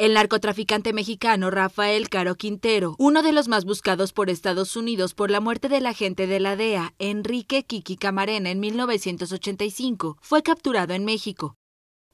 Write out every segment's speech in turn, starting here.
El narcotraficante mexicano Rafael Caro Quintero, uno de los más buscados por Estados Unidos por la muerte del agente de la DEA, Enrique Kiki Camarena, en 1985, fue capturado en México.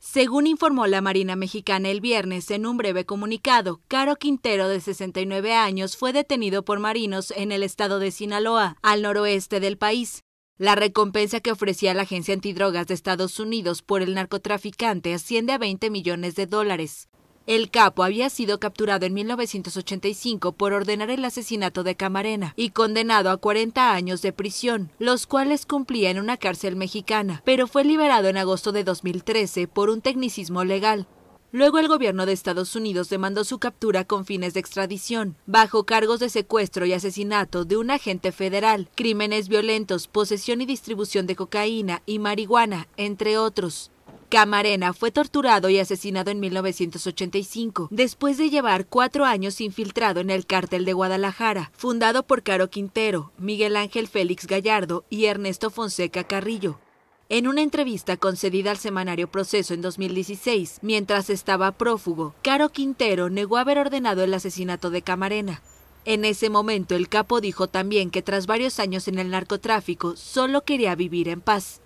Según informó la Marina Mexicana el viernes en un breve comunicado, Caro Quintero, de 69 años, fue detenido por marinos en el estado de Sinaloa, al noroeste del país. La recompensa que ofrecía la Agencia Antidrogas de Estados Unidos por el narcotraficante asciende a 20 millones de dólares. El capo había sido capturado en 1985 por ordenar el asesinato de Camarena y condenado a 40 años de prisión, los cuales cumplía en una cárcel mexicana, pero fue liberado en agosto de 2013 por un tecnicismo legal. Luego el gobierno de Estados Unidos demandó su captura con fines de extradición, bajo cargos de secuestro y asesinato de un agente federal, crímenes violentos, posesión y distribución de cocaína y marihuana, entre otros. Camarena fue torturado y asesinado en 1985, después de llevar cuatro años infiltrado en el cártel de Guadalajara, fundado por Caro Quintero, Miguel Ángel Félix Gallardo y Ernesto Fonseca Carrillo. En una entrevista concedida al semanario Proceso en 2016, mientras estaba prófugo, Caro Quintero negó haber ordenado el asesinato de Camarena. En ese momento el capo dijo también que tras varios años en el narcotráfico solo quería vivir en paz.